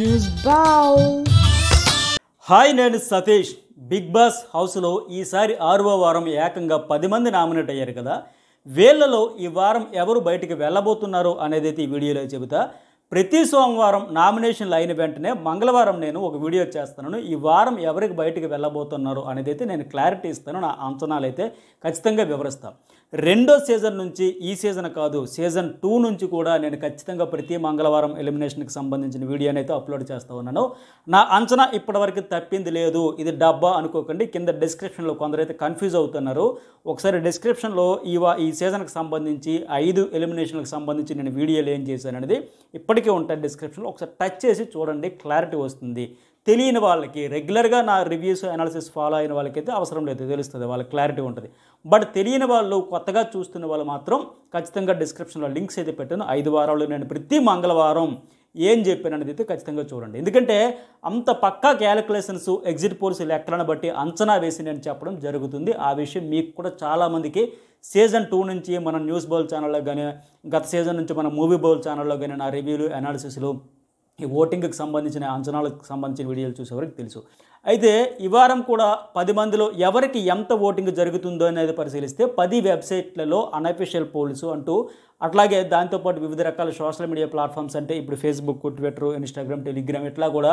news బావ్ hi నేను Satish big boss హౌస్లో ఈసారి ఆరవ వారం ఏకంగా పది మంది నామినేట్ అయ్యారు కదా వీళ్ళలో ఈ వారం ఎవరు బయటికి వెళ్ళబోతున్నారో అనేది అయితే ఈ వీడియోలో చెబుతా ప్రతి సోమవారం నామినేషన్లు అయిన వెంటనే మంగళవారం నేను ఒక వీడియో చేస్తున్నాను ఈ వారం ఎవరికి బయటికి వెళ్ళబోతున్నారు అనేది అయితే నేను క్లారిటీ ఇస్తాను నా అంచనాలు అయితే ఖచ్చితంగా వివరిస్తాను రెండో సీజన్ నుంచి ఈ సీజన్ కాదు సీజన్ టూ నుంచి కూడా నేను ఖచ్చితంగా ప్రతి మంగళవారం ఎలిమినేషన్కి సంబంధించిన వీడియోని అయితే అప్లోడ్ చేస్తూ ఉన్నాను నా అంచనా ఇప్పటివరకు తప్పింది లేదు ఇది డబ్బా అనుకోకండి కింద డిస్క్రిప్షన్లో కొందరైతే కన్ఫ్యూజ్ అవుతున్నారు ఒకసారి డిస్క్రిప్షన్లో ఈ ఈ సీజన్కి సంబంధించి ఐదు ఎలిమినేషన్లకు సంబంధించి నేను వీడియోలు ఏం చేశాను అనేది ఇప్పటికే ఉంటాయి డిస్క్రిప్షన్లో ఒకసారి టచ్ చేసి చూడండి క్లారిటీ వస్తుంది తెలియని వాళ్ళకి రెగ్యులర్గా నా రివ్యూస్ అనాలిసిస్ ఫాలో అయిన వాళ్ళకైతే అవసరం లేదు తెలుస్తుంది వాళ్ళకి క్లారిటీ ఉంటుంది బట్ తెలియని వాళ్ళు కొత్తగా చూస్తున్న వాళ్ళు మాత్రం ఖచ్చితంగా డిస్క్రిప్షన్లో లింక్స్ అయితే పెట్టాను ఐదు వారాల్లో నేను ప్రతి మంగళవారం ఏం చెప్పాననేది అయితే ఖచ్చితంగా చూడండి ఎందుకంటే అంత పక్కా క్యాలిక్యులేషన్స్ ఎగ్జిట్ పోల్స్ లెక్కలను బట్టి అంచనా వేసి నేను చెప్పడం జరుగుతుంది ఆ విషయం మీకు కూడా చాలామందికి సీజన్ టూ నుంచి మన న్యూస్ బౌల్ ఛానల్లో కానీ గత సీజన్ నుంచి మన మూవీ బౌల్ ఛానల్లో కానీ నా రివ్యూలు అనాలిసిస్లు ఈ ఓటింగ్కి సంబంధించిన అంచనాలకు సంబంధించిన వీడియోలు చూసేవరకు తెలుసు అయితే ఈ వారం కూడా పది మందిలో ఎవరికి ఎంత ఓటింగ్ జరుగుతుందో అనేది పరిశీలిస్తే పది వెబ్సైట్లలో అన్అఫీషియల్ పోల్స్ అంటూ అట్లాగే దాంతోపాటు వివిధ రకాల సోషల్ మీడియా ప్లాట్ఫామ్స్ అంటే ఇప్పుడు ఫేస్బుక్ ట్విట్టర్ ఇన్స్టాగ్రామ్ టెలిగ్రామ్ ఇట్లా కూడా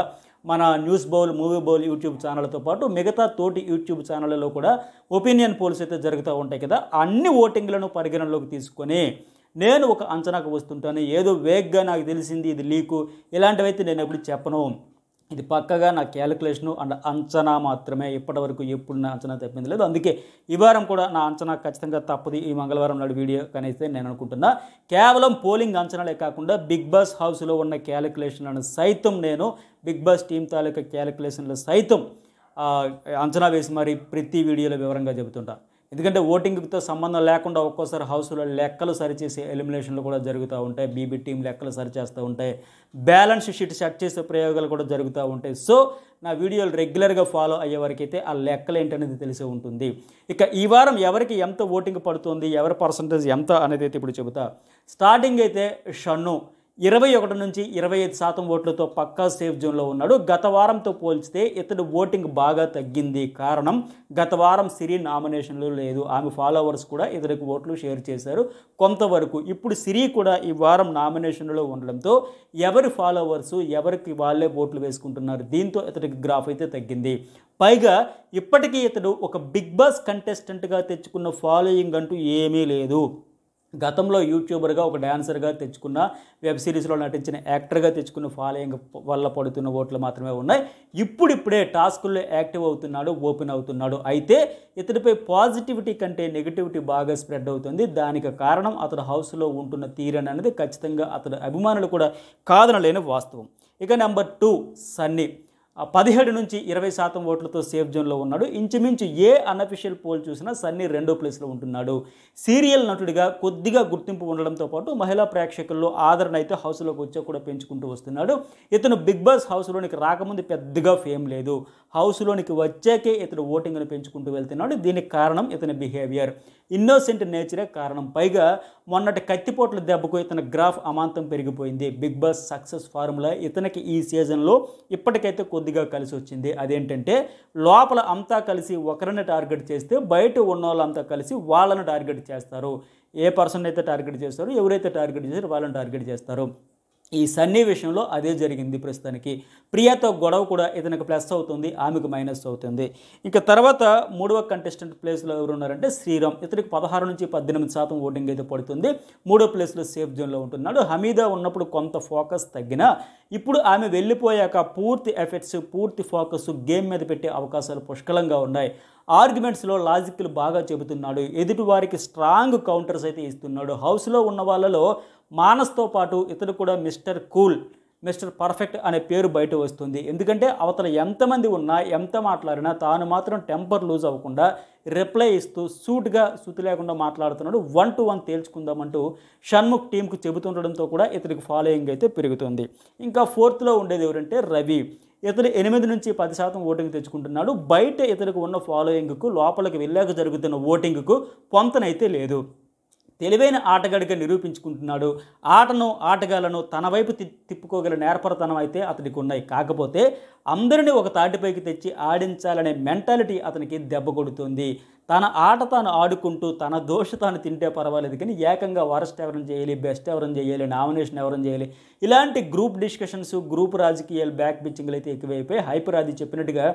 మన news bowl movie bowl YouTube ఛానళ్లతో పాటు మిగతా తోటి యూట్యూబ్ ఛానళ్లలో కూడా ఒపీనియన్ పోల్స్ అయితే జరుగుతూ ఉంటాయి కదా అన్ని ఓటింగ్లను పరిగణనలోకి తీసుకొని నేను ఒక అంచనాకు వస్తుంటాను ఏదో వేగ్గా నాకు తెలిసింది ఇది లీకు ఇలాంటివైతే నేను ఎప్పుడు చెప్పను ఇది పక్కగా నా క్యాలిక్యులేషను అండ్ అంచనా మాత్రమే ఇప్పటి వరకు ఎప్పుడు నా అంచనా తప్పింది లేదు అందుకే ఈ వారం కూడా నా అంచనా ఖచ్చితంగా తప్పది ఈ మంగళవారం నాడు వీడియో కనైతే నేను అనుకుంటున్నా కేవలం పోలింగ్ అంచనాలే కాకుండా బిగ్ బాస్ హౌస్లో ఉన్న క్యాలిక్యులేషన్లను సైతం నేను బిగ్ బాస్ టీం తాలూకా క్యాలిక్యులేషన్లు సైతం అంచనా వేసి మరి ప్రతి వీడియోలో వివరంగా చెబుతుంటాను ఎందుకంటే ఓటింగ్తో సంబంధం లేకుండా ఒక్కోసారి హౌస్లో లెక్కలు సరిచేసే ఎలిమినేషన్లు కూడా జరుగుతూ ఉంటాయి బీబీ టీం లెక్కలు సరిచేస్తూ ఉంటాయి బ్యాలెన్స్ షీట్ సెట్ చేసే ప్రయోగాలు కూడా జరుగుతూ ఉంటాయి సో నా వీడియోలు రెగ్యులర్గా ఫాలో అయ్యే అయితే ఆ లెక్కలు ఏంటనేది తెలిసి ఉంటుంది ఇక ఈ వారం ఎవరికి ఎంత ఓటింగ్ పడుతుంది ఎవరి పర్సంటేజ్ ఎంత అనేది అయితే ఇప్పుడు చెబుతా స్టార్టింగ్ అయితే షన్ను ఇరవై ఒకటి నుంచి ఇరవై ఐదు శాతం ఓట్లతో పక్కా సేఫ్ జోన్లో ఉన్నాడు గత వారంతో పోల్చితే ఇతడు ఓటింగ్ బాగా తగ్గింది కారణం గత వారం సిరి నామినేషన్లు లేదు ఆమె ఫాలోవర్స్ కూడా ఇతడికి ఓట్లు షేర్ చేశారు కొంతవరకు ఇప్పుడు సిరి కూడా ఈ వారం నామినేషన్లో ఉండడంతో ఎవరి ఫాలోవర్సు ఎవరికి వాళ్ళే ఓట్లు వేసుకుంటున్నారు దీంతో ఇతడికి గ్రాఫ్ అయితే తగ్గింది పైగా ఇప్పటికీ ఇతడు ఒక బిగ్ బాస్ కంటెస్టెంట్గా తెచ్చుకున్న ఫాలోయింగ్ అంటూ ఏమీ లేదు గతంలో యూట్యూబర్గా ఒక డ్యాన్సర్గా తెచ్చుకున్న వెబ్ సిరీస్లో నటించిన యాక్టర్గా తెచ్చుకున్న ఫాలోయింగ్ వల్ల పడుతున్న ఓట్లు మాత్రమే ఉన్నాయి ఇప్పుడిప్పుడే టాస్కుల్లో యాక్టివ్ అవుతున్నాడు ఓపెన్ అవుతున్నాడు అయితే ఇతడిపై పాజిటివిటీ కంటే నెగిటివిటీ బాగా స్ప్రెడ్ అవుతుంది దానికి కారణం అతడు హౌస్లో ఉంటున్న తీరని అనేది ఖచ్చితంగా అతడు అభిమానులు కూడా కాదనలేని వాస్తవం ఇక నెంబర్ టూ సన్నీ పదిహేడు నుంచి ఇరవై శాతం ఓట్లతో సేఫ్ జోన్లో ఉన్నాడు ఇంచుమించు ఏ అన్అఫిషియల్ పోల్ చూసినా సన్నీ రెండో ప్లేస్లో ఉంటున్నాడు సీరియల్ నటుడిగా కొద్దిగా గుర్తింపు ఉండడంతో పాటు మహిళా ప్రేక్షకుల్లో ఆదరణ అయితే హౌస్లోకి వచ్చే కూడా పెంచుకుంటూ వస్తున్నాడు ఇతను బిగ్ బాస్ హౌస్లోనికి రాకముందు పెద్దగా ఫేమ్ లేదు హౌస్లోనికి వచ్చాకే ఇతను ఓటింగ్ను పెంచుకుంటూ వెళ్తున్నాడు దీనికి కారణం ఇతని బిహేవియర్ ఇన్నోసెంట్ నేచరే కారణం పైగా మొన్నటి కత్తిపోట్ల దెబ్బకు ఇతని గ్రాఫ్ అమాంతం పెరిగిపోయింది బిగ్ బాస్ సక్సెస్ ఫార్ములా ఇతనికి ఈ సీజన్లో ఇప్పటికైతే కొద్దిగా కలిసి వచ్చింది అదేంటంటే లోపల అంతా కలిసి ఒకరిని టార్గెట్ చేస్తే బయట ఉన్న వాళ్ళంతా కలిసి వాళ్ళని టార్గెట్ చేస్తారు ఏ పర్సన్ అయితే టార్గెట్ చేస్తారో ఎవరైతే టార్గెట్ చేస్తారో వాళ్ళని టార్గెట్ చేస్తారు ఈ సన్నివేశంలో అదే జరిగింది ప్రస్తుతానికి ప్రియాతో గొడవ కూడా ఇతనికి ప్లస్ అవుతుంది ఆమెకు మైనస్ అవుతుంది ఇంకా తర్వాత మూడవ కంటెస్టెంట్ ప్లేస్లో ఎవరు ఉన్నారంటే శ్రీరామ్ ఇతనికి పదహారు నుంచి పద్దెనిమిది శాతం ఓటింగ్ అయితే పడుతుంది మూడో ప్లేస్లో సేఫ్ జోన్లో ఉంటున్నాడు హమీదా ఉన్నప్పుడు కొంత ఫోకస్ తగ్గినా ఇప్పుడు ఆమె వెళ్ళిపోయాక పూర్తి ఎఫెక్ట్స్ పూర్తి ఫోకస్ గేమ్ మీద పెట్టే అవకాశాలు పుష్కలంగా ఉన్నాయి ఆర్గ్యుమెంట్స్లో లాజిక్లు బాగా చెబుతున్నాడు ఎదుటి వారికి స్ట్రాంగ్ కౌంటర్స్ అయితే ఇస్తున్నాడు హౌస్లో ఉన్న వాళ్ళలో మానస్తో పాటు ఇతడు కూడా మిస్టర్ కూల్ మిస్టర్ పర్ఫెక్ట్ అనే పేరు బయట వస్తుంది ఎందుకంటే అవతల ఎంతమంది ఉన్నా ఎంత మాట్లాడినా తాను మాత్రం టెంపర్ లూజ్ అవ్వకుండా రిప్లై ఇస్తూ సూట్గా సుతి లేకుండా మాట్లాడుతున్నాడు వన్ టు వన్ తేల్చుకుందామంటూ షణ్ముఖ్ టీంకు చెబుతుండడంతో కూడా ఇతనికి ఫాలోయింగ్ అయితే పెరుగుతుంది ఇంకా ఫోర్త్లో ఉండేది ఎవరంటే రవి ఇతను ఎనిమిది నుంచి పది శాతం ఓటింగ్ తెచ్చుకుంటున్నాడు బయట ఇతనికి ఉన్న ఫాలోయింగ్కు లోపలికి వెళ్ళాక జరుగుతున్న ఓటింగ్కు పొంతనైతే లేదు తెలివైన ఆటగాడిగా నిరూపించుకుంటున్నాడు ఆటను ఆటగాళ్లను తన వైపు తి తిప్పుకోగల నేర్పరతనం అయితే అతనికి ఉన్నాయి కాకపోతే అందరినీ ఒక తాటిపైకి తెచ్చి ఆడించాలనే మెంటాలిటీ అతనికి దెబ్బ కొడుతుంది తన ఆట తాను ఆడుకుంటూ తన దోష తాను తింటే పర్వాలేదు కానీ ఏకంగా వరస్ట్ ఎవరైనా చేయాలి బెస్ట్ ఎవరైనా చేయాలి నామినేషన్ ఎవరైనా చేయాలి ఇలాంటి గ్రూప్ డిస్కషన్స్ గ్రూప్ రాజకీయాలు బ్యాక్ పిచ్చింగ్లు అయితే ఎక్కువైపోయి హైపర్ అది చెప్పినట్టుగా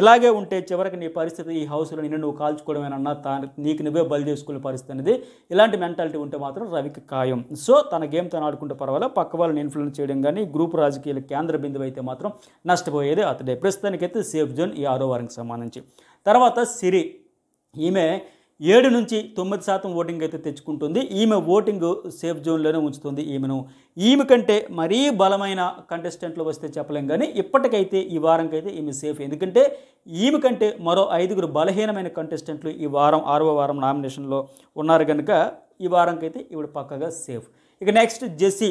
ఇలాగే ఉంటే చివరికి నీ పరిస్థితి ఈ హౌస్లో నిన్ను నువ్వు కాల్చుకోవడమేనన్నా తాను నీకు నువ్వే బలి చేసుకునే పరిస్థితి అనేది ఇలాంటి మెంటాలిటీ ఉంటే మాత్రం రవికి ఖాయం సో తన గేమ్ తను ఆడుకుంటే పర్వాలేదు పక్క వాళ్ళని ఇన్ఫ్లుయెన్స్ చేయడం కానీ గ్రూప్ రాజకీయాల కేంద్ర బిందువు అయితే మాత్రం నష్టపోయేది అతడే ప్రస్తుతానికైతే సేఫ్ జోన్ ఈ ఆరో వారానికి సంబంధించి తర్వాత సిరి ఈమె ఏడు నుంచి తొమ్మిది శాతం ఓటింగ్ అయితే తెచ్చుకుంటుంది ఈమె ఓటింగ్ సేఫ్ జోన్లోనే ఉంచుతుంది ఈమెను ఈమె కంటే మరీ బలమైన కంటెస్టెంట్లు వస్తే చెప్పలేం కానీ ఇప్పటికైతే ఈ వారంకైతే ఈమె సేఫ్ ఎందుకంటే ఈమె కంటే మరో ఐదుగురు బలహీనమైన కంటెస్టెంట్లు ఈ వారం ఆరవ వారం నామినేషన్లో ఉన్నారు కనుక ఈ వారంకైతే ఈవిడ పక్కగా సేఫ్ ఇక నెక్స్ట్ జెస్సీ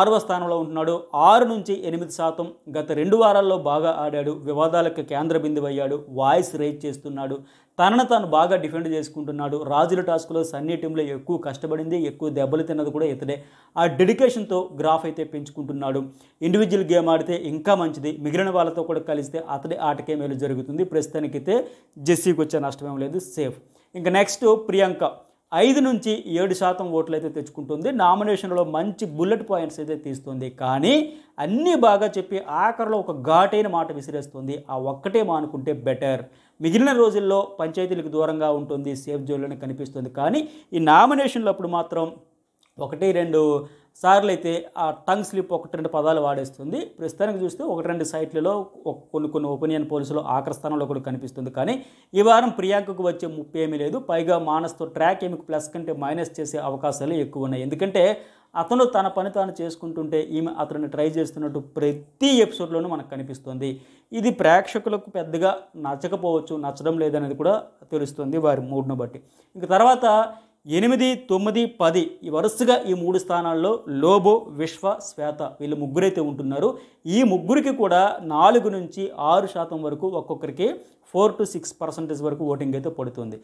ఆరవ స్థానంలో ఉంటున్నాడు ఆరు నుంచి ఎనిమిది శాతం గత రెండు వారాల్లో బాగా ఆడాడు వివాదాలకు కేంద్ర బిందువు అయ్యాడు వాయిస్ రేజ్ చేస్తున్నాడు తనను తాను బాగా డిఫెండ్ చేసుకుంటున్నాడు రాజుల టాస్క్లో సన్నీ టీంలో ఎక్కువ కష్టపడింది ఎక్కువ దెబ్బలు తిన్నది కూడా ఇతడే ఆ డెడికేషన్తో గ్రాఫ్ అయితే పెంచుకుంటున్నాడు ఇండివిజువల్ గేమ్ ఆడితే ఇంకా మంచిది మిగిలిన వాళ్ళతో కూడా కలిస్తే అతడి ఆటకే మేలు జరుగుతుంది ప్రస్తుతానికైతే జెస్సీకి వచ్చే నష్టమేం లేదు సేఫ్ ఇంకా నెక్స్ట్ ప్రియాంక ఐదు నుంచి ఏడు శాతం ఓట్లు అయితే తెచ్చుకుంటుంది నామినేషన్లో మంచి బుల్లెట్ పాయింట్స్ అయితే తీస్తుంది కానీ అన్నీ బాగా చెప్పి ఆఖరిలో ఒక ఘాటైన మాట విసిరేస్తుంది ఆ ఒక్కటే మానుకుంటే బెటర్ మిగిలిన రోజుల్లో పంచాయతీలకు దూరంగా ఉంటుంది సేఫ్ జోన్లోనే కనిపిస్తుంది కానీ ఈ అప్పుడు మాత్రం ఒకటి రెండు సార్లు అయితే ఆ టంగ్ స్లిప్ ఒకటి రెండు పదాలు వాడేస్తుంది ప్రస్తుతానికి చూస్తే ఒకటి రెండు సైట్లలో కొన్ని కొన్ని ఒపీనియన్ పోలీసులు స్థానంలో కూడా కనిపిస్తుంది కానీ ఈ వారం ప్రియాంకకు వచ్చే ముప్పి ఏమీ లేదు పైగా మానస్తో ట్రాక్ ఏమికి ప్లస్ కంటే మైనస్ చేసే అవకాశాలు ఎక్కువ ఉన్నాయి ఎందుకంటే అతను తన పని తాను చేసుకుంటుంటే ఈమె అతను ట్రై చేస్తున్నట్టు ప్రతి ఎపిసోడ్లోనూ మనకు కనిపిస్తుంది ఇది ప్రేక్షకులకు పెద్దగా నచ్చకపోవచ్చు నచ్చడం లేదనేది కూడా తెలుస్తుంది వారి మూడ్ను బట్టి ఇంక తర్వాత ఎనిమిది తొమ్మిది పది ఈ వరుసగా ఈ మూడు స్థానాల్లో లోబో విశ్వ శ్వేత వీళ్ళు ముగ్గురైతే ఉంటున్నారు ఈ ముగ్గురికి కూడా నాలుగు నుంచి ఆరు శాతం వరకు ఒక్కొక్కరికి ఫోర్ టు సిక్స్ పర్సంటేజ్ వరకు ఓటింగ్ అయితే పడుతుంది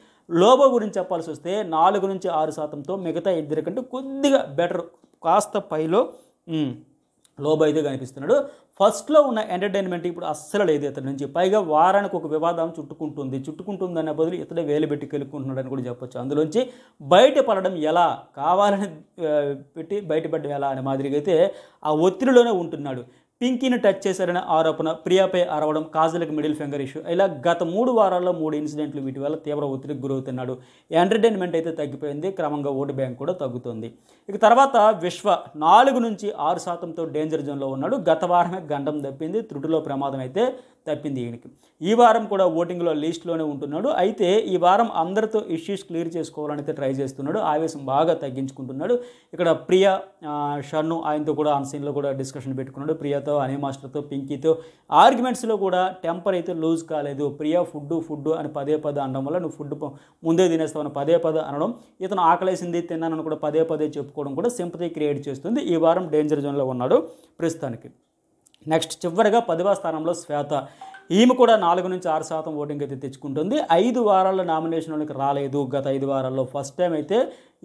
లోబో గురించి చెప్పాల్సి వస్తే నాలుగు నుంచి ఆరు శాతంతో మిగతా ఇద్దరికంటే కొద్దిగా బెటర్ కాస్త పైలో లోబైతే అయితే కనిపిస్తున్నాడు ఫస్ట్లో ఉన్న ఎంటర్టైన్మెంట్ ఇప్పుడు అస్సలు లేదు ఇతని నుంచి పైగా వారానికి ఒక వివాదం చుట్టుకుంటుంది చుట్టుకుంటుందన్న బదులు ఇతడే వేలు పెట్టి అని కూడా చెప్పొచ్చు అందులోంచి బయటపడడం ఎలా కావాలని పెట్టి బయటపడడం ఎలా అనే మాదిరిగా అయితే ఆ ఒత్తిడిలోనే ఉంటున్నాడు పింకీని టచ్ చేశారనే ఆరోపణ ప్రియాపై అరవడం కాజల్కి మిడిల్ ఫింగర్ ఇష్యూ ఇలా గత మూడు వారాల్లో మూడు ఇన్సిడెంట్లు వీటి వల్ల తీవ్ర ఒత్తిడికి గురవుతున్నాడు ఎంటర్టైన్మెంట్ అయితే తగ్గిపోయింది క్రమంగా ఓటు బ్యాంక్ కూడా తగ్గుతుంది ఇక తర్వాత విశ్వ నాలుగు నుంచి ఆరు శాతంతో డేంజర్ జోన్లో ఉన్నాడు గత వారమే గండం తప్పింది త్రుటిలో ప్రమాదం అయితే తప్పింది ఈయనకి ఈ వారం కూడా ఓటింగ్లో లీస్ట్లోనే ఉంటున్నాడు అయితే ఈ వారం అందరితో ఇష్యూస్ క్లియర్ చేసుకోవాలనైతే ట్రై చేస్తున్నాడు ఆవేశం బాగా తగ్గించుకుంటున్నాడు ఇక్కడ ప్రియా షన్ను ఆయనతో కూడా ఆన్ సీన్లో కూడా డిస్కషన్ పెట్టుకున్నాడు ప్రియాతో ప్రియాతో అనే మాస్టర్తో పింకీతో ఆర్గ్యుమెంట్స్లో కూడా టెంపర్ అయితే లూజ్ కాలేదు ప్రియా ఫుడ్ ఫుడ్ అని పదే పదే అనడం వల్ల నువ్వు ఫుడ్ ముందే తినేస్తావు పదే పదే అనడం ఇతను ఆకలేసింది తిన్నానని కూడా పదే పదే చెప్పుకోవడం కూడా సింపతి క్రియేట్ చేస్తుంది ఈ వారం డేంజర్ జోన్లో ఉన్నాడు ప్రస్తుతానికి నెక్స్ట్ చివరిగా పదవ స్థానంలో శ్వేత ఈమె కూడా నాలుగు నుంచి ఆరు శాతం ఓటింగ్ అయితే తెచ్చుకుంటుంది ఐదు వారాల్లో నామినేషన్లోకి రాలేదు గత ఐదు వారాల్లో ఫస్ట్ టైం అయితే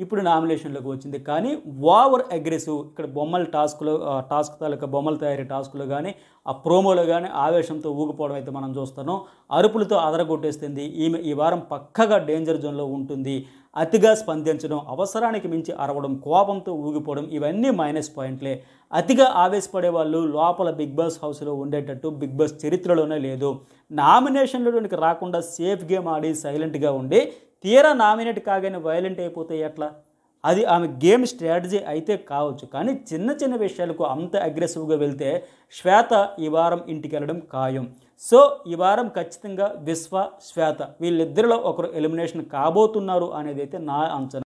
ఇప్పుడు నామినేషన్లోకి వచ్చింది కానీ ఓవర్ అగ్రెసివ్ ఇక్కడ బొమ్మల టాస్క్లో టాస్క్ తాలూకా బొమ్మల తయారీ టాస్క్లో కానీ ఆ ప్రోమోలో కానీ ఆవేశంతో ఊగిపోవడం అయితే మనం చూస్తున్నాం అరుపులతో అదరగొట్టేస్తుంది ఈమె ఈ వారం పక్కగా డేంజర్ జోన్లో ఉంటుంది అతిగా స్పందించడం అవసరానికి మించి అరవడం కోపంతో ఊగిపోవడం ఇవన్నీ మైనస్ పాయింట్లే అతిగా ఆవేశపడే వాళ్ళు లోపల బిగ్ బాస్ హౌస్లో ఉండేటట్టు బిగ్ బాస్ చరిత్రలోనే లేదు నామినేషన్లోనికి రాకుండా సేఫ్ గేమ్ ఆడి సైలెంట్గా ఉండి తీరా నామినేట్ కాగానే వైలెంట్ అయిపోతే ఎట్లా అది ఆమె గేమ్ స్ట్రాటజీ అయితే కావచ్చు కానీ చిన్న చిన్న విషయాలకు అంత అగ్రెసివ్గా వెళ్తే శ్వేత ఈ వారం ఇంటికి వెళ్ళడం ఖాయం సో ఈ వారం ఖచ్చితంగా విశ్వ శ్వేత వీళ్ళిద్దరిలో ఒకరు ఎలిమినేషన్ కాబోతున్నారు అనేది అయితే నా అంచనా